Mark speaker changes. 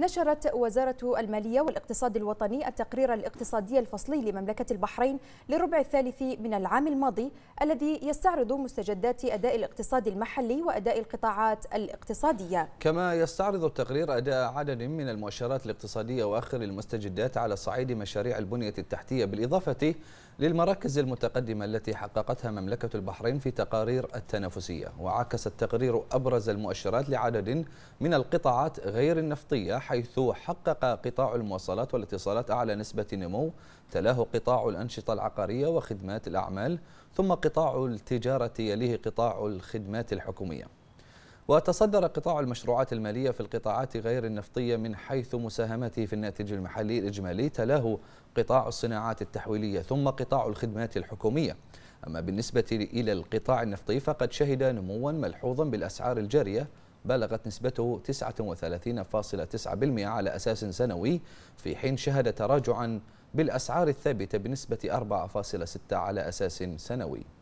Speaker 1: نشرت وزارة المالية والاقتصاد الوطني التقرير الاقتصادي الفصلي لمملكة البحرين للربع الثالث من العام الماضي الذي يستعرض مستجدات أداء الاقتصاد المحلي وأداء القطاعات الاقتصادية
Speaker 2: كما يستعرض التقرير أداء عدد من المؤشرات الاقتصادية وآخر المستجدات على صعيد مشاريع البنية التحتية بالإضافة للمراكز المتقدمة التي حققتها مملكة البحرين في تقارير التنافسية وعكس التقرير أبرز المؤشرات لعدد من القطاعات غير النفطية حيث حقق قطاع المواصلات والاتصالات أعلى نسبة نمو تلاه قطاع الأنشطة العقارية وخدمات الأعمال ثم قطاع التجارة يليه قطاع الخدمات الحكومية وتصدر قطاع المشروعات المالية في القطاعات غير النفطية من حيث مساهمته في الناتج المحلي الإجمالي تلاه قطاع الصناعات التحويلية ثم قطاع الخدمات الحكومية أما بالنسبة إلى القطاع النفطي فقد شهد نموا ملحوظا بالأسعار الجارية بلغت نسبته 39.9% على أساس سنوي في حين شهد تراجعا بالأسعار الثابتة بنسبة 4.6 على أساس سنوي